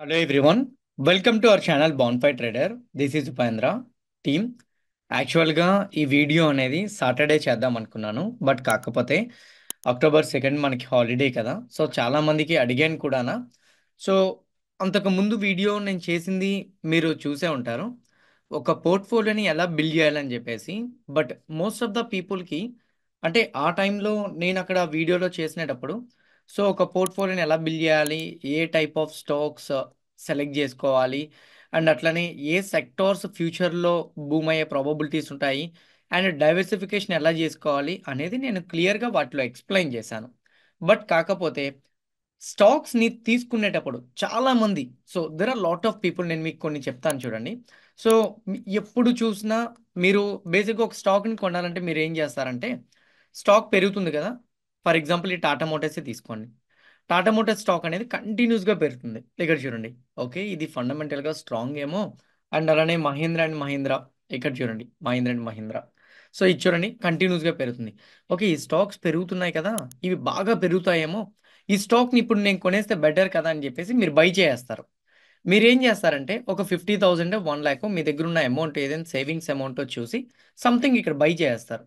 Hello everyone welcome to our channel bonafide trader this is Upendra team యాక్చువల్గా ఈ video అనేది Saturday చేద్దాం అనుకున్నాను బట్ కాకపోతే అక్టోబర్ సెకండ్ మనకి హాలిడే కదా సో చాలామందికి అడిగాను కూడానా సో అంతకుముందు వీడియో నేను చేసింది మీరు చూసే ఉంటారు ఒక పోర్ట్ఫోలియోని ఎలా బిల్డ్ చేయాలని చెప్పేసి బట్ మోస్ట్ ఆఫ్ ద పీపుల్కి అంటే ఆ టైంలో నేను అక్కడ వీడియోలో చేసినప్పుడు సో ఒక పోర్ట్‌ఫోలియో‌ని ఎలా బిల్డ్ చేయాలి ఏ టైప్ ఆఫ్ స్టాక్స్ సెలెక్ట్ చేసుకోవాలి అండ్ అట్లనే ఏ సెక్టార్స్ ఫ్యూచర్‌లో బూమ్ అయ్యే ప్రాబబిలిటీస్ ఉంటాయి? అండ్ డైవర్సిఫికేషన్ ఎలా చేసుకోవాలి అనేది నేను క్లియర్‌గా వాటిలో ఎక్స్‌ప్లెయిన్ చేశాను బట్ కాకపోతే స్టాక్స్‌ని తీసుకునేటప్పుడు చాలామంది so there are lot of people నేను మీకు కొన్ని చెప్తాను చూడండి. సో ఎప్పుడు చూసినా మీరు బేసిక్‌గా ఒక స్టాక్‌ని కొనాలంటే మీరు ఏం చేస్తారంటే స్టాక్ పెరుగుతుంది కదా ఫర్ ఎగ్జాంపుల్ ఈ టాటా మోటార్సే తీసుకోండి టాటా మోటార్స్ స్టాక్ అనేది కంటిన్యూస్గా పెరుగుతుంది ఇక్కడ చూడండి ఓకే ఇది ఫండమెంటల్గా స్ట్రాంగ్ ఏమో అండ్ అలానే మహేంద్ర అండ్ మహేంద్ర ఇక్కడ చూడండి మహీంద్ర అండ్ మహేంద్ర సో ఇది చూడండి కంటిన్యూస్గా పెరుగుతుంది ఓకే ఈ స్టాక్స్ పెరుగుతున్నాయి కదా ఇవి బాగా పెరుగుతాయేమో ఈ స్టాక్ని ఇప్పుడు నేను కొనేస్తే బెటర్ కదా అని చెప్పేసి మీరు బై చేస్తారు మీరు ఏం చేస్తారంటే ఒక ఫిఫ్టీ థౌజండ్ వన్ ల్యాక్ మీ దగ్గర ఉన్న అమౌంట్ ఏదైనా సేవింగ్స్ అమౌంట్ చూసి సంథింగ్ ఇక్కడ బై చేస్తారు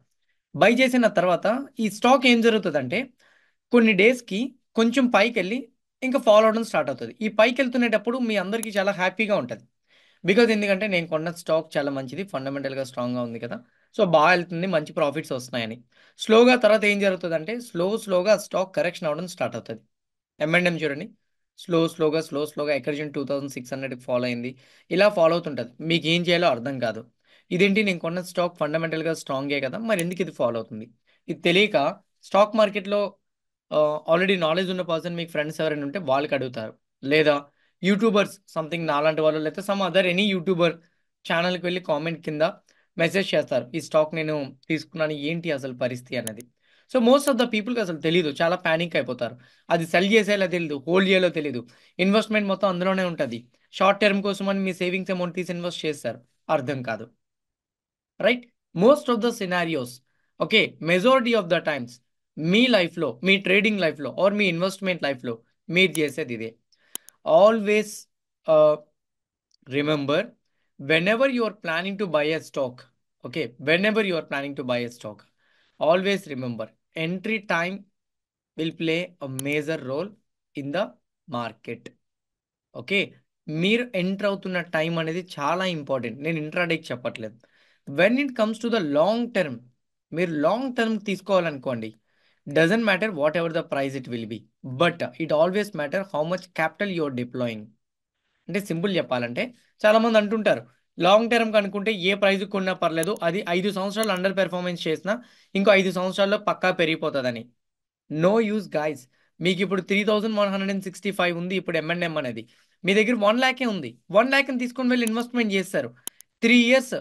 బై చేసిన తర్వాత ఈ స్టాక్ ఏం జరుగుతుందంటే కొన్ని డేస్కి కొంచెం పైకి వెళ్ళి ఇంకా ఫాలో అవడం స్టార్ట్ అవుతుంది ఈ పైకి వెళ్తున్నప్పుడు మీ అందరికీ చాలా హ్యాపీగా ఉంటుంది బికాజ్ ఎందుకంటే నేను కొన్న స్టాక్ చాలా మంచిది ఫండమెంటల్గా స్ట్రాంగ్గా ఉంది కదా సో బాగా వెళ్తుంది మంచి ప్రాఫిట్స్ వస్తున్నాయని స్లోగా తర్వాత ఏం జరుగుతుందంటే స్లో స్లోగా స్టాక్ కరెక్షన్ అవ్వడం స్టార్ట్ అవుతుంది ఎంఎండ్ఎం చూడండి స్లో స్లోగా స్లో స్లోగా ఎక్కడిజన్ టూ థౌసండ్ సిక్స్ హండ్రెడ్కి ఫాలో అయింది ఇలా ఫాలో అవుతుంటుంది మీకు ఏం చేయాలో అర్థం కాదు ఇదేంటి నేను కొన్న స్టాక్ ఫండమెంటల్గా స్ట్రాంగే కదా మరి ఎందుకు ఇది ఫాలో అవుతుంది ఇది తెలియక స్టాక్ మార్కెట్లో ఆల్రెడీ నాలెడ్జ్ ఉన్న పర్సన్ మీకు ఫ్రెండ్స్ ఎవరైనా ఉంటే వాళ్ళకి అడుగుతారు లేదా యూట్యూబర్స్ సంథింగ్ నాలాంటి వాళ్ళు లేదా సమ్ అదర్ ఎనీ యూట్యూబర్ ఛానల్కి వెళ్ళి కామెంట్ కింద మెసేజ్ చేస్తారు ఈ స్టాక్ నేను తీసుకున్నాను ఏంటి అసలు పరిస్థితి అనేది సో మోస్ట్ ఆఫ్ ద పీపుల్కి అసలు తెలియదు చాలా ప్యానిక్ అయిపోతారు అది సెల్ చేసేలా తెలియదు హోల్డ్ చేయాలో తెలియదు ఇన్వెస్ట్మెంట్ మొత్తం అందులోనే ఉంటుంది షార్ట్ టర్మ్ కోసం అని మీ సేవింగ్స్ అమౌంట్ తీసి ఇన్వెస్ట్ చేస్తారు అర్థం కాదు right? Most of the scenarios, okay, majority of the times, me life flow, me trading life flow, or me investment life flow, me jaise dide. Always uh, remember, whenever you are planning to buy a stock, okay, whenever you are planning to buy a stock, always remember, entry time will play a major role in the market, okay? Mere enter out time and chala important. Nen intraday chapatle. When it comes to the long term మీరు long term తీసుకోవాలనుకోండి doesn't matter whatever the price it will be but it always matter how much capital your deploying అంటే simple చెప్పాలంటే చాలామంది అంటుంటారు long term కనుక్కుంటే a prize కొన్నా పర్లేదు అది ఐదు సంవత్సరాలు అండర్ పెర్ఫార్మెన్స్ చేసినా ఇంకో ఐదు సంవత్సరాల్లో పక్కా పెరిగిపోతుందని నో యూస్ గాయస్ మీకు ఇప్పుడు three thousand one hundred and sixty five ఉంది ఇప్పుడు ఎంఎన్ఎం అనేది మీ దగ్గర వన్ ల్యాకే ఉంది వన్ ల్యాక్ని తీసుకొని వెళ్ళి ఇన్వెస్ట్మెంట్ చేస్తారు త్రీ ఇయర్స్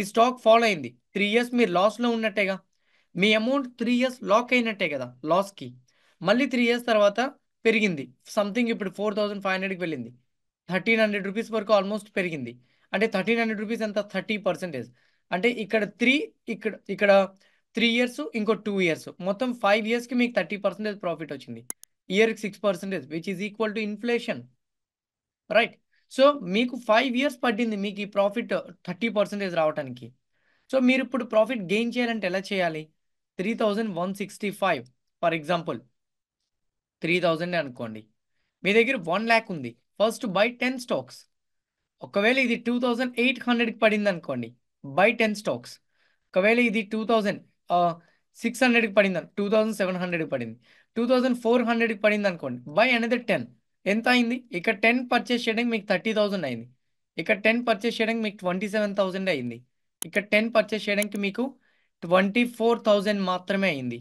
ఈ స్టాక్ ఫాలో అయింది త్రీ ఇయర్స్ మీరు లాస్లో ఉన్నట్టేగా మీ అమౌంట్ త్రీ ఇయర్స్ లాక్ అయినట్టే కదా లాస్కి మళ్ళీ త్రీ ఇయర్స్ తర్వాత పెరిగింది సంథింగ్ ఇప్పుడు ఫోర్ థౌజండ్ ఫైవ్ హండ్రెడ్కి వెళ్ళింది థర్టీన్ హండ్రెడ్ రూపీస్ వరకు ఆల్మోస్ట్ పెరిగింది అంటే థర్టీన్ హండ్రెడ్ రూపీస్ ఎంత థర్టీ పర్సెంటేజ్ అంటే ఇక్కడ త్రీ ఇక్కడ ఇక్కడ త్రీ ఇయర్స్ ఇంకో టూ ఇయర్స్ మొత్తం ఫైవ్ ఇయర్స్కి మీకు థర్టీ పర్సెంటేజ్ ప్రాఫిట్ వచ్చింది ఇయర్కి six percentage which is equal to inflation right so మీకు ఫైవ్ ఇయర్స్ పట్టింది మీకు ఈ ప్రాఫిట్ థర్టీ పర్సెంటేజ్ రావడానికి సో మీరు ఇప్పుడు ప్రాఫిట్ గెయిన్ చేయాలంటే ఎలా చేయాలి three thousand one sixty five for example three thousand అనుకోండి మీ దగ్గర వన్ ల్యాక్ ఉంది ఫస్ట్ బై టెన్ స్టాక్స్ ఒకవేళ ఇది టూ థౌజండ్ ఎయిట్ హండ్రెడ్కి పడింది అనుకోండి బై టెన్ స్టాక్స్ ఒకవేళ ఇది టూ థౌజండ్ సిక్స్ హండ్రెడ్కి పడింది టూ థౌజండ్ సెవెన్ హండ్రెడ్కి పడింది టూ థౌజండ్ ఫోర్ హండ్రెడ్కి పడింది అనుకోండి బై అనదర్ టెన్ ఎంత అయింది ఇక్కడ టెన్ పర్చేస్ చేయడానికి మీకు థర్టీ థౌజండ్ అయింది ఇక్కడ టెన్ పర్చేస్ చేయడానికి మీకు ట్వంటీ సెవెన్ థౌసండ్ అయింది ఇక్కడ టెన్ పర్చేస్ చేయడానికి మీకు ట్వంటీ ఫోర్ థౌజండ్ మాత్రమే అయింది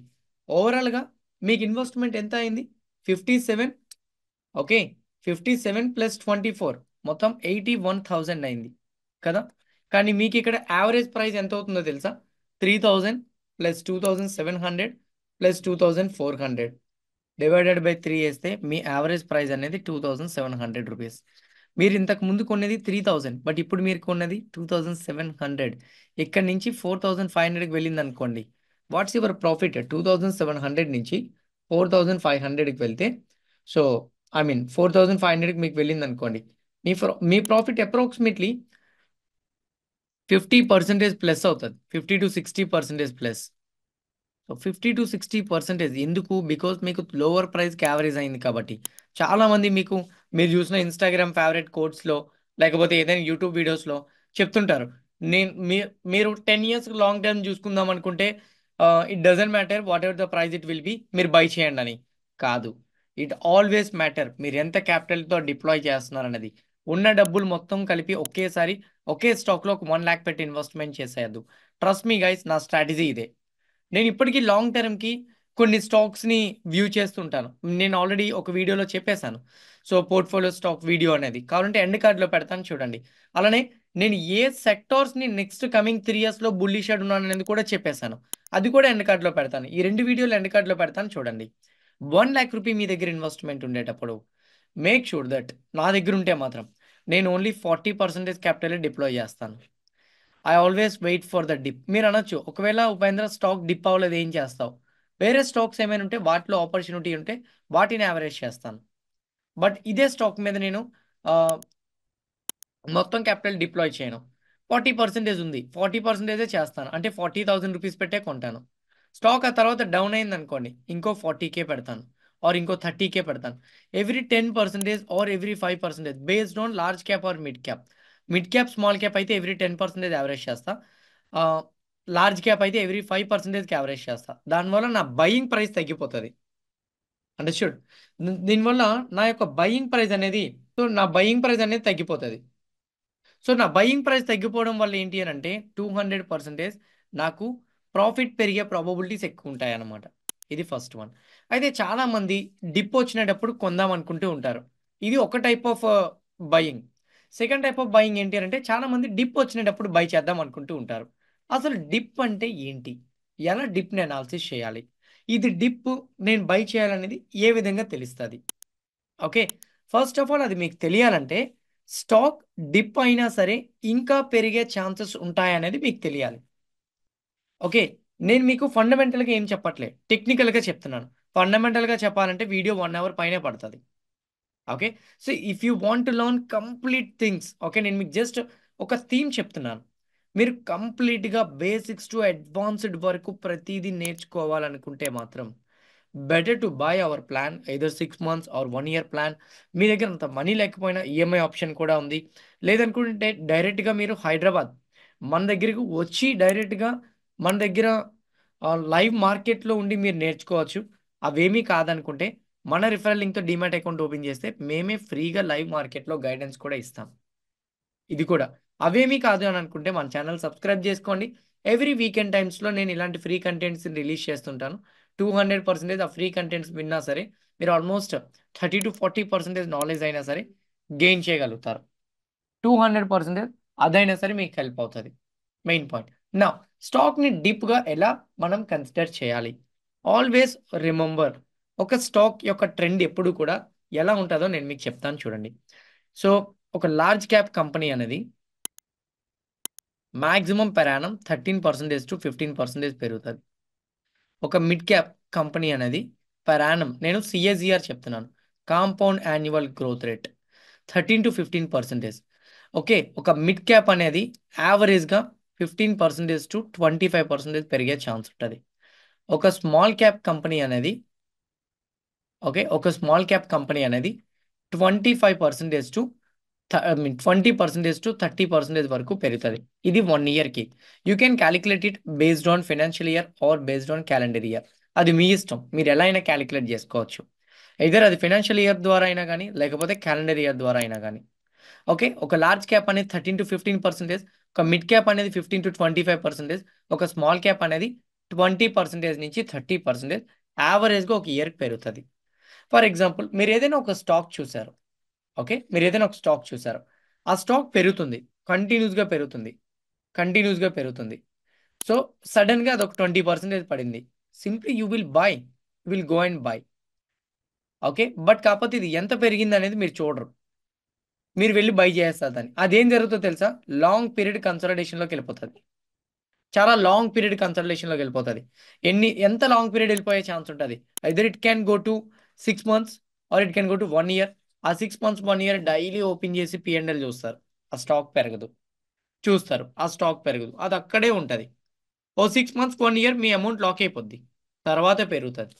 ఓవరాల్గా మీకు ఇన్వెస్ట్మెంట్ ఎంత అయింది fifty seven okay fifty seven plus twenty four మొత్తం ఎయిటీ వన్ థౌజండ్ అయింది కదా కానీ మీకు ఇక్కడ యావరేజ్ ప్రైస్ ఎంత అవుతుందో తెలుసా three thousand plus two thousand seven hundred plus two thousand four hundred divided by three వేస్తే మీ యావరేజ్ ప్రైస్ అనేది two thousand seven hundred rupees మీరు ఇంతకు ముందు కొన్నది త్రీ థౌజండ్ బట్ ఇప్పుడు మీరు కొన్నది టూ థౌజండ్ సెవెన్ హండ్రెడ్ ఇక్కడ నుంచి ఫోర్ థౌజండ్ ఫైవ్ హండ్రెడ్కి వెళ్ళింది అనుకోండి what's your profit two thousand seven hundred నుంచి ఫోర్ థౌజండ్ ఫైవ్ హండ్రెడ్కి వెళ్తే so I mean four thousand five హండ్రెడ్కి మీకు వెళ్ళింది అనుకోండి మీ మీ profit approximately fifty percentage plus అవుతుంది fifty to sixty percentage plus so fifty to sixty percentage ఎందుకు బికాస్ మీకు లోవర్ ప్రైస్కి యావరేజ్ అయింది కాబట్టి చాలామంది మీకు మీరు చూసిన ఇన్స్టాగ్రామ్ ఫేవరెట్ కోడ్స్లో లేకపోతే ఏదైనా యూట్యూబ్ వీడియోస్లో చెప్తుంటారు నేను మీ మీరు టెన్ ఇయర్స్ లాంగ్ టర్మ్ చూసుకుందాం అనుకుంటే it doesn't matter whatever the price it will be మీరు బై చేయండి అని కాదు ఇట్ ఆల్వేస్ మ్యాటర్ మీరు ఎంత క్యాపిటల్తో డిప్లాయ్ చేస్తున్నారు అనేది ఉన్న డబ్బులు మొత్తం కలిపి ఒకేసారి ఒకే స్టాక్లో ఒక వన్ ల్యాక్ పెట్టి ఇన్వెస్ట్మెంట్ చేసేయద్దు ట్రస్ట్ మీ గైస్ నా స్ట్రాటజీ ఇదే నేను ఇప్పటికీ లాంగ్ టర్మ్కి కొన్ని స్టాక్స్ని వ్యూ చేస్తుంటాను నేను ఆల్రెడీ ఒక వీడియోలో చెప్పేశాను సో పోర్ట్ఫోలియో స్టాక్ వీడియో అనేది కావాలంటే ఎండ్ కార్డ్లో పెడతాను చూడండి అలానే నేను ఏ సెక్టార్స్ని నెక్స్ట్ కమింగ్ త్రీ ఇయర్స్లో బుల్లీ షెడ్ ఉన్నాను అనేది కూడా చెప్పేశాను అది కూడా ఎండ్ కార్డ్లో పెడతాను ఈ రెండు వీడియోలు ఎండ్ కార్డ్లో పెడతాను చూడండి వన్ ల్యాక్ రూపీ మీ దగ్గర ఇన్వెస్ట్మెంట్ ఉండేటప్పుడు మేక్ షూర్ దట్ నా దగ్గర ఉంటే మాత్రం నేను only forty percentage capital deploy చేస్తాను I always wait for the dip మీరు అనొచ్చు ఒకవేళ ఉపేంద్ర స్టాక్ డిప్ అవ్వలేదు ఏం చేస్తావు వేరే స్టాక్స్ ఏమైనా ఉంటే వాటిలో ఆపర్చునిటీ ఉంటే వాటిని యావరేజ్ చేస్తాను బట్ ఇదే స్టాక్ మీద నేను మొత్తం క్యాపిటల్ డిప్లాయ్ చేయను ఫార్టీ పర్సెంటేజ్ ఉంది ఫార్టీ పర్సెంటేజే చేస్తాను అంటే ఫార్టీ థౌసండ్ రూపీస్ పెట్టే కొంటాను స్టాక్ ఆ తర్వాత డౌన్ అయింది అనుకోండి ఇంకో ఫార్టీకే పెడతాను ఆర్ ఇంకో థర్టీకే పెడతాను every ten percentage or every five percentage based on large cap or mid cap mid cap small cap అయితే ఎవ్రీ టెన్ పర్సెంటేజ్ యావరేజ్ చేస్తా లార్జ్ క్యాప్ అయితే ఎవ్రీ ఫైవ్ పర్సెంటేజ్కి యావరేజ్ చేస్తా దానివల్ల నా బయింగ్ ప్రైస్ తగ్గిపోతుంది అండర్స్టూడ్ దీనివల్ల నా యొక్క బయింగ్ ప్రైస్ అనేది సో నా బయింగ్ ప్రైస్ అనేది తగ్గిపోతుంది సో నా బయింగ్ ప్రైస్ తగ్గిపోవడం వల్ల ఏంటి అని అంటే టూ హండ్రెడ్ పర్సెంటేజ్ నాకు ప్రాఫిట్ పెరిగే ప్రాబబిలిటీస్ ఎక్కువ ఉంటాయి అన్నమాట ఇది ఫస్ట్ వన్ అయితే చాలామంది డిప్ వచ్చినప్పుడు కొందాం అనుకుంటూ ఉంటారు ఇది ఒక type of buying second type of buying ఏంటి అంటే చాలా మంది డిప్ వచ్చినప్పుడు బై చేద్దాం అనుకుంటూ ఉంటారు అసలు డిప్ అంటే ఏంటి ఎలా డిప్ని అనాలిసిస్ చేయాలి ఇది డిప్ నేను బై చేయాలనేది ఏ విధంగా తెలుస్తుంది ఓకే ఫస్ట్ ఆఫ్ ఆల్ అది మీకు తెలియాలంటే స్టాక్ డిప్ అయినా సరే ఇంకా పెరిగే ఛాన్సెస్ ఉంటాయనేది మీకు తెలియాలి ఓకే నేను మీకు ఫండమెంటల్గా ఏం చెప్పట్లే టెక్నికల్గా చెప్తున్నాను ఫండమెంటల్గా చెప్పాలంటే వీడియో వన్ అవర్ పైనే పడుతుంది okay so if you want to learn complete things okay నేను మీకు జస్ట్ ఒక థీమ్ చెప్తున్నాను మీరు కంప్లీట్గా బేసిక్స్ టు అడ్వాన్స్డ్ వరకు ప్రతిదీ నేర్చుకోవాలనుకుంటే మాత్రం better to buy our plan either six months or one year plan మీ దగ్గర అంత మనీ లేకపోయినా ఈఎంఐ e ఆప్షన్ కూడా ఉంది లేదనుకుంటే డైరెక్ట్గా మీరు హైదరాబాద్ మన దగ్గరికి వచ్చి డైరెక్ట్గా మన దగ్గర లైవ్ మార్కెట్లో ఉండి మీరు నేర్చుకోవచ్చు అవేమీ కాదనుకుంటే మన రిఫరల్ లింక్తో డిమాట్ అకౌంట్ ఓపెన్ చేస్తే మేమే ఫ్రీగా లైవ్ మార్కెట్లో గైడెన్స్ కూడా ఇస్తాం ఇది కూడా అవేమీ కాదు అని అనుకుంటే మన ఛానల్ సబ్స్క్రైబ్ చేసుకోండి ఎవ్రీ వీకెండ్ టైమ్స్లో నేను ఇలాంటి ఫ్రీ కంటెంట్స్ రిలీజ్ చేస్తుంటాను టూ హండ్రెడ్ పర్సెంటేజ్ ఆ ఫ్రీ కంటెంట్స్ విన్నా సరే మీరు almost thirty to forty percentage knowledge అయినా సరే గెయిన్ చేయగలుగుతారు టూ హండ్రెడ్ పర్సెంటేజ్ అదైనా సరే మీకు హెల్ప్ అవుతుంది మెయిన్ పాయింట్ నా స్టాక్ని డీప్గా ఎలా మనం కన్సిడర్ చేయాలి ఆల్వేస్ రిమెంబర్ ఒక స్టాక్ యొక్క ట్రెండ్ ఎప్పుడు కూడా ఎలా ఉంటుందో నేను మీకు చెప్తాను చూడండి సో ఒక లార్జ్ క్యాప్ కంపెనీ అనేది మ్యాక్సిమం పెరాణం thirteen percentage to fifteen percentage పెరుగుతుంది ఒక మిడ్ క్యాప్ కంపెనీ అనేది పెరాణం నేను సిఎస్ఈఆర్ చెప్తున్నాను compound annual growth rate thirteen to fifteen percentage okay ఒక మిడ్ క్యాప్ అనేది యావరేజ్గా fifteen percentage to twenty five percentage పెరిగే ఛాన్స్ ఉంటుంది ఒక స్మాల్ క్యాప్ కంపెనీ అనేది ఓకే ఒక స్మాల్ క్యాప్ కంపెనీ అనేది twenty five percentage to twenty percentage to thirty percentage వరకు పెరుగుతుంది ఇది వన్ ఇయర్కి you can calculate it based on financial year or based on calendar year అది మీ ఇష్టం మీరు ఎలా అయినా క్యాలిక్యులేట్ చేసుకోవచ్చు ఇద్దరు అది ఫైనాన్షియల్ ఇయర్ ద్వారా అయినా కానీ లేకపోతే క్యాలెండర్ ఇయర్ ద్వారా అయినా కానీ ఓకే ఒక లార్జ్ క్యాప్ అనేది థర్టీన్ టు ఫిఫ్టీన్ పర్సెంటేజ్ ఒక మిడ్ క్యాప్ అనేది fifteen to twenty five percentage ఒక స్మాల్ క్యాప్ అనేది ట్వంటీ పర్సెంటేజ్ నుంచి థర్టీ పర్సెంటేజ్ యావరేజ్గా ఒక ఇయర్కి పెరుగుతుంది ఫర్ ఎగ్జాంపుల్ మీరు ఏదైనా ఒక స్టాక్ చూశారు ఓకే మీరు ఏదైనా ఒక స్టాక్ చూశారు ఆ స్టాక్ పెరుగుతుంది కంటిన్యూస్గా పెరుగుతుంది కంటిన్యూస్గా పెరుగుతుంది సో సడన్గా అది ఒక ట్వంటీ పర్సెంటేజ్ పడింది simply you will buy will go and buy okay but కాకపోతే ఇది ఎంత పెరిగింది అనేది మీరు చూడరు మీరు వెళ్ళి బై చేస్తారు దాన్ని అదేం జరుగుతుందో తెలుసా లాంగ్ పీరియడ్ కన్సల్టేషన్లోకి వెళ్ళిపోతుంది చాలా లాంగ్ పీరియడ్ కన్సల్టేషన్లోకి వెళ్ళిపోతుంది ఎన్ని ఎంత లాంగ్ పీరియడ్ వెళ్ళిపోయే ఛాన్స్ ఉంటుంది either it can go to six months or it can go to one year ఆ six months one year daily open చేసి పిఎన్ఎల్ చూస్తారు ఆ స్టాక్ పెరగదు చూస్తారు ఆ స్టాక్ పెరగదు అది అక్కడే ఉంటుంది ఓ సిక్స్ మంత్స్ వన్ ఇయర్ మీ అమౌంట్ లాక్ అయిపోద్ది తర్వాత పెరుగుతుంది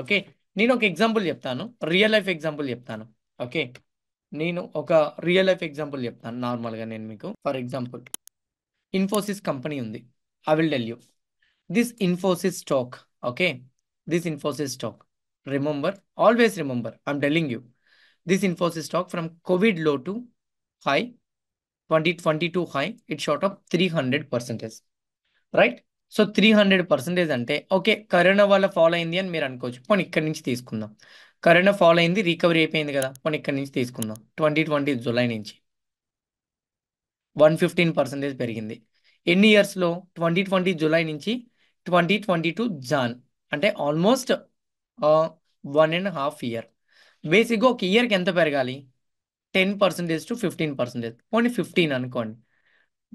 ఓకే నేను ఒక ఎగ్జాంపుల్ చెప్తాను రియల్ లైఫ్ ఎగ్జాంపుల్ చెప్తాను ఓకే నేను ఒక రియల్ లైఫ్ ఎగ్జాంపుల్ చెప్తాను నార్మల్గా నేను మీకు ఫర్ ఎగ్జాంపుల్ ఇన్ఫోసిస్ కంపెనీ ఉంది I will tell you this Infosys stock okay this Infosys stock always remember always you this Infosys you this Covid లో from high twenty twenty two high it short of three hundred percentage right so three hundred percentage అంటే okay corona వల్ల follow అయింది అని మీరు అనుకోవచ్చు పోనీ ఇక్కడి నుంచి తీసుకుందాం కరోనా ఫాలో అయింది రికవరీ అయిపోయింది కదా పోనీ ఇక్కడి నుంచి తీసుకుందాం ట్వంటీ ట్వంటీ జూలై నుంచి వన్ ఫిఫ్టీన్ పర్సెంటేజ్ పెరిగింది ఎన్ని ఇయర్స్లో ట్వంటీ ట్వంటీ జూలై నుంచి ట్వంటీ ట్వంటీ టూ జాన్ అంటే almost one and half year బేసిక్గా ఒక ఇయర్కి ఎంత పెరగాలి ten percentage to fifteen percentage పోనీ ఫిఫ్టీన్ అనుకోండి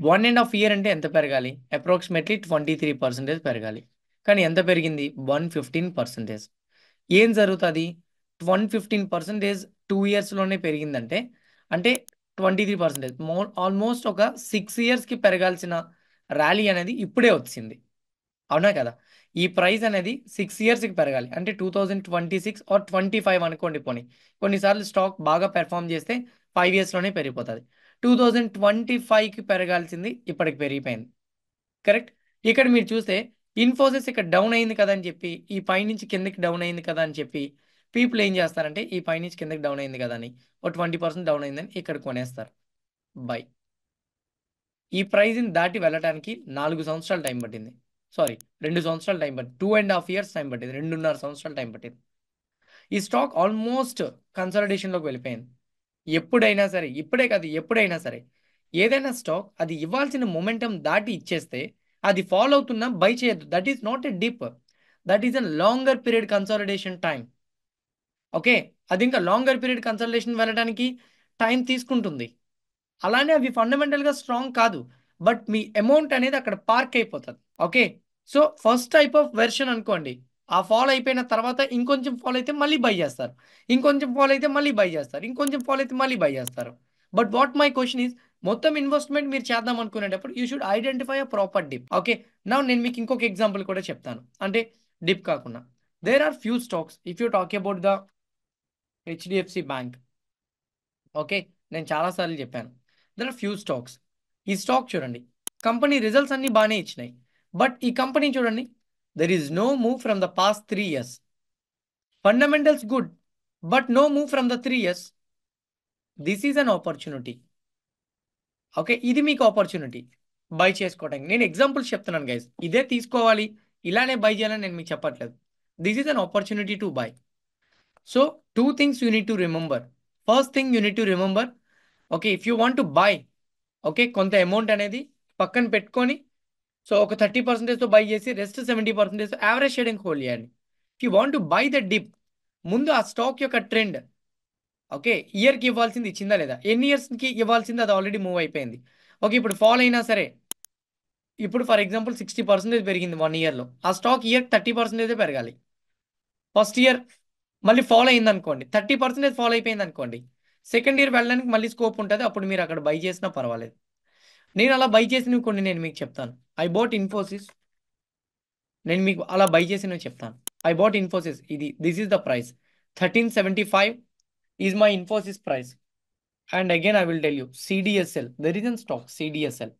వన్ అండ్ హాఫ్ ఇయర్ అంటే ఎంత పెరగాలి అప్రాక్సిమేట్లీ ట్వంటీ త్రీ పర్సెంటేజ్ పెరగాలి కానీ ఎంత పెరిగింది వన్ ఫిఫ్టీన్ పర్సెంటేజ్ ఏం జరుగుతుంది వన్ ఫిఫ్టీన్ పర్సెంటేజ్ టూ ఇయర్స్లోనే పెరిగిందంటే అంటే ట్వంటీ త్రీ పర్సెంటేజ్ మో ఆల్మోస్ట్ ఒక సిక్స్ ఇయర్స్కి పెరగాల్సిన ర్యాలీ అనేది ఇప్పుడే వచ్చింది అవునా కదా ఈ ప్రైస్ అనేది సిక్స్ ఇయర్స్కి పెరగాలి అంటే two thousand twenty six or twenty five అనుకోండి పోనీ కొన్నిసార్లు స్టాక్ బాగా పెర్ఫామ్ చేస్తే ఫైవ్ ఇయర్స్లోనే పెరిగిపోతుంది టూ థౌజండ్ ట్వంటీ ఫైవ్కి పెరగాల్సింది ఇప్పటికి పెరిగిపోయింది కరెక్ట్ ఇక్కడ మీరు చూస్తే ఇన్ఫోసిస్ ఇక్కడ డౌన్ అయింది కదా అని చెప్పి ఈ పైనుంచి కిందకి డౌన్ అయింది కదా అని చెప్పి పీపుల్ ఏం చేస్తారంటే ఈ పైనుంచి కిందకి డౌన్ అయింది కదా అని ఓ ట్వంటీ పర్సెంట్ డౌన్ అయిందని ఇక్కడ కొనేస్తారు బై ఈ ప్రైజ్ని దాటి వెళ్ళడానికి నాలుగు సంవత్సరాలు టైం పట్టింది సారీ రెండు సంవత్సరాలు టైం పట్టి two and half years time పట్టింది రెండున్నర సంవత్సరాలు టైం పట్టింది ఈ స్టాక్ ఆల్మోస్ట్ కన్సల్టేషన్లోకి వెళ్ళిపోయింది ఎప్పుడైనా సరే ఇప్పుడే కాదు ఎప్పుడైనా సరే ఏదైనా స్టాక్ అది ఇవ్వాల్సిన మొమెంటం దాటి ఇచ్చేస్తే అది ఫాలో అవుతున్నా బై చేయొద్దు that is not a dip that is an longer period consultation time okay అది ఇంకా లాంగర్ పీరియడ్ కన్సల్టేషన్ వెళ్ళడానికి టైం తీసుకుంటుంది అలానే అవి ఫండమెంటల్గా స్ట్రాంగ్ కాదు బట్ మీ అమౌంట్ అనేది అక్కడ పార్క్ అయిపోతుంది okay so first type of version అనుకోండి ఆ ఫాలో అయిపోయిన తర్వాత ఇంకొంచెం ఫాలో అయితే మళ్ళీ బై చేస్తారు ఇంకొంచెం ఫాలో అయితే మళ్ళీ బై చేస్తారు ఇంకొంచెం ఫాలో అయితే మళ్ళీ బై చేస్తారు but what my question is మొత్తం ఇన్వెస్ట్మెంట్ మీరు చేద్దాం అనుకునేటప్పుడు you should identify a proper dip okay నా నేను మీకు ఇంకొక ఎగ్జాంపుల్ కూడా చెప్తాను అంటే డిప్ కాకుండా there are few stocks if you talk about the HDFC bank okay నేను చాలాసార్లు చెప్పాను దర్ ఆర్ ఫ్యూ స్టాక్స్ ఈ స్టాక్ చూడండి కంపెనీ రిజల్ట్స్ అన్నీ బాగానే ఇచ్చినాయి బట్ ఈ కంపెనీ చూడండి there is no move from the past three years fundamentals good but no move from the three years this is an opportunity okay ఇది మీకు opportunity by చేసుకోవడానికి నేను ఎగ్జాంపుల్స్ చెప్తున్నాను గైస్ ఇదే తీసుకోవాలి ఇలానే బై చేయాలని నేను మీకు చెప్పట్లేదు this is an opportunity to buy so two things you to remember first thing you to remember okay if you want to buy okay కొంత అమౌంట్ అనేది పక్కన పెట్టుకొని సో ఒక థర్టీ పర్సెంటేజ్తో బై చేసి rest seventy percentage average shading hold చేయండి if you want to buy the dip ముందు ఆ స్టాక్ యొక్క ట్రెండ్ ఓకే ఇయర్కి ఇవ్వాల్సింది ఇచ్చిందా లేదా ఎన్ని ఇయర్స్కి ఇవ్వాల్సింది అది ఆల్రెడీ మూవ్ అయిపోయింది ఓకే ఇప్పుడు ఫాల్ అయినా సరే ఇప్పుడు ఫర్ ఎగ్జాంపుల్ సిక్స్టీ పర్సెంటేజ్ పెరిగింది వన్ ఇయర్లో ఆ స్టాక్ ఇయర్ థర్టీ పర్సెంటేజే పెరగాలి ఫస్ట్ ఇయర్ మళ్ళీ ఫాలో అయింది అనుకోండి థర్టీ పర్సెంటేజ్ ఫాలో అయిపోయింది అనుకోండి సెకండ్ ఇయర్ వెళ్ళడానికి మళ్ళీ స్కోప్ ఉంటుంది అప్పుడు మీరు అక్కడ బై చేసినా పర్వాలేదు నేను అలా బై చేసినవి కొన్ని నేను మీకు చెప్తాను ఐ బోట్ ఇన్ఫోసిస్ నేను మీకు అలా బై చేసినవి చెప్తాను ఐ బోట్ ఇన్ఫోసిస్ ఇది this is the price thirteen seventy five is my Infosys price and again I will tell you CDSL there is an stock CDSL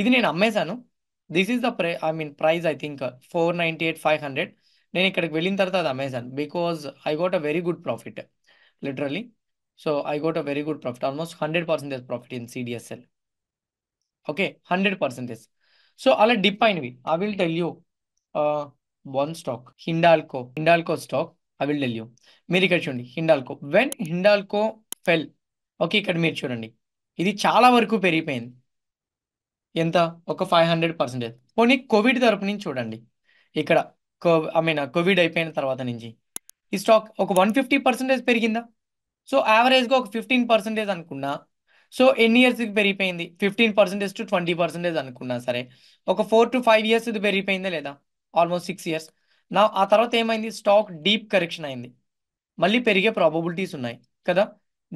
ఇది నేను అమ్మేశాను దిస్ ఈస్ ద ప్రై I mean price I think four ninety eight five hundred నేను ఇక్కడికి వెళ్ళిన తర్వాత అది అమ్మేశాను because I got a very good profit literally So I got a very good profit, almost 100% profit in CDSL. Okay, 100%. So I'll dip we. I will tell you uh, one stock, Hindalco, Hindalco stock. I will tell you. మీరు ఇక్కడ చూడండి Hindalco when Hindalco fell okay ఇక్కడ మీరు చూడండి ఇది చాలా వరకు పెరిగిపోయింది ఎంత ఒక ఫైవ్ హండ్రెడ్ పర్సెంటేజ్ పోనీ కోవిడ్ తరపు నుంచి చూడండి ఇక్కడ ఐ మీన్ కోవిడ్ అయిపోయిన తర్వాత నుంచి ఈ స్టాక్ ఒక వన్ ఫిఫ్టీ పర్సెంటేజ్ పెరిగిందా సో గా ఒక ఫిఫ్టీన్ పర్సెంటేజ్ అనుకున్నా సో ఎన్ని ఇయర్స్కి పెరిగిపోయింది fifteen percentage to twenty percentage అనుకున్నా సరే ఒక ఫోర్ టు ఫైవ్ ఇయర్స్ ఇది పెరిగిపోయిందా లేదా ఆల్మోస్ట్ సిక్స్ ఇయర్స్ నా ఆ తర్వాత ఏమైంది స్టాక్ డీప్ కరెక్షన్ అయింది మళ్ళీ పెరిగే ప్రాబబిలిటీస్ ఉన్నాయి కదా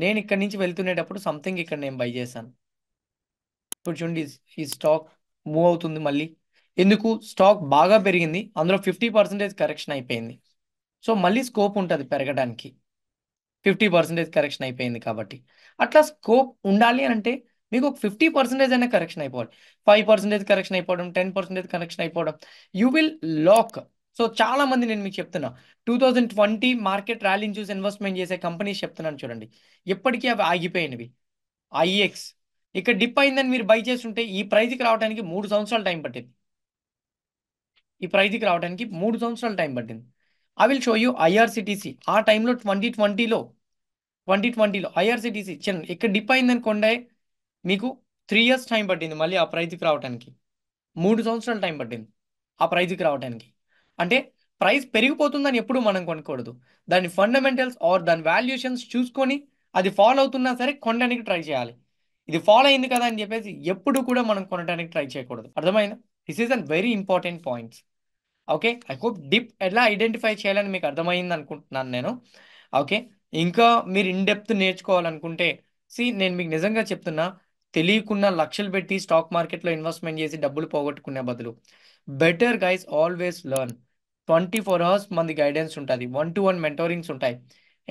నేను ఇక్కడ నుంచి వెళ్తునేటప్పుడు సంథింగ్ ఇక్కడ నేను బై చేశాను ఇప్పుడు చూడండి ఈ స్టాక్ మూవ్ అవుతుంది మళ్ళీ ఎందుకు స్టాక్ బాగా పెరిగింది అందులో ఫిఫ్టీ పర్సెంటేజ్ కరెక్షన్ అయిపోయింది సో మళ్ళీ స్కోప్ ఉంటుంది పెరగడానికి ఫిఫ్టీ పర్సెంటేజ్ కరెక్షన్ అయిపోయింది కాబట్టి అట్లా స్కోప్ ఉండాలి అని అంటే మీకు ఒక ఫిఫ్టీ పర్సెంటేజ్ అయినా కరెక్షన్ అయిపోవాలి ఫైవ్ పర్సెంటేజ్ కరెక్షన్ అయిపోవడం టెన్ పర్సెంటేజ్ కరెక్షన్ అయిపోవడం యూ విల్ లాక్ సో చాలా మంది నేను మీకు చెప్తున్నా టూ థౌజండ్ ట్వంటీ మార్కెట్ ర్యాలీని చూసి ఇన్వెస్ట్మెంట్ చేసే కంపెనీస్ చెప్తున్నాను చూడండి ఎప్పటికీ అవి ఆగిపోయినవి ఐఎక్స్ e ఇక్కడ డిప్ అయిందని మీరు బై చేస్తుంటే ఈ ప్రైజ్కి రావడానికి మూడు సంవత్సరాలు టైం పట్టింది ఈ ప్రైజ్కి రావడానికి మూడు సంవత్సరాలు టైం పట్టింది I will show you IRCTC ఆ టైంలో ట్వంటీ ట్వంటీలో ట్వంటీ ట్వంటీలో ఐఆర్సిటీసీ చిన్న ఇక్కడ డిప్ అయిందనుకోండి మీకు త్రీ ఇయర్స్ టైం పట్టింది మళ్ళీ ఆ ప్రైజ్కి రావడానికి మూడు సంవత్సరాలు టైం పట్టింది ఆ ప్రైజ్కి రావడానికి అంటే ప్రైస్ పెరిగిపోతుందని ఎప్పుడు మనం కొనకూడదు దాని ఫండమెంటల్స్ ఆర్ దాని వాల్యుయేషన్స్ చూసుకొని అది ఫాలో అవుతున్నా సరే కొనడానికి ట్రై చేయాలి ఇది ఫాలో అయింది కదా అని చెప్పేసి ఎప్పుడు కూడా మనం కొనడానికి ట్రై చేయకూడదు అర్థమైందా this is an very important points okay I hope dip ఎలా ఐడెంటిఫై చేయాలని మీకు అర్థమైంది అనుకుంటున్నాను నేను ఓకే ఇంకా మీరు ఇన్ డెప్త్ నేర్చుకోవాలనుకుంటే సి నేను మీకు నిజంగా చెప్తున్నా తెలియకుండా లక్షలు పెట్టి స్టాక్ మార్కెట్లో ఇన్వెస్ట్మెంట్ చేసి డబ్బులు పోగొట్టుకునే బదులు better guys always learn twenty four hours మంది గైడెన్స్ ఉంటుంది వన్ టు వన్ మెంటోరింగ్స్ ఉంటాయి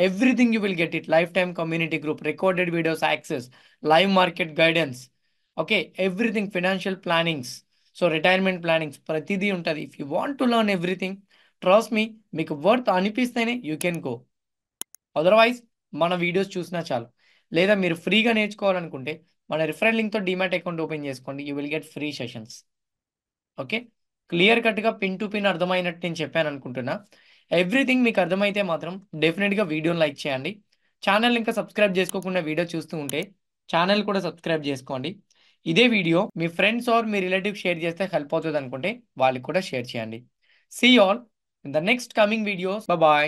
everything you will get it lifetime community group recorded videos access live market guidance okay everything financial plannings so retirement plannings ప్రతిదీ ఉంటుంది if you want to learn everything ట్రాస్ మీ మీకు worth అనిపిస్తేనే you can go otherwise మన videos చూసినా చాలు లేదా మీరు ఫ్రీగా నేర్చుకోవాలనుకుంటే మన రిఫరల్ లింక్తో డిమాట్ అకౌంట్ ఓపెన్ చేసుకోండి you will get free sessions okay clear కట్గా పిన్ టు పిన్ అర్థమైనట్టు నేను చెప్పాను అనుకుంటున్నా ఎవ్రీథింగ్ మీకు అర్థమైతే మాత్రం డెఫినెట్గా వీడియోని లైక్ చేయండి ఛానల్ ఇంకా సబ్స్క్రైబ్ చేసుకోకుండా వీడియో చూస్తూ ఉంటే ఛానల్ కూడా సబ్స్క్రైబ్ చేసుకోండి ఇదే వీడియో మీ ఫ్రెండ్స్ ఆర్ మీ రిలేటివ్ షేర్ చేస్తే హెల్ప్ అవుతుంది అనుకుంటే వాళ్ళకి కూడా షేర్ చేయండి see all in the next coming videos bye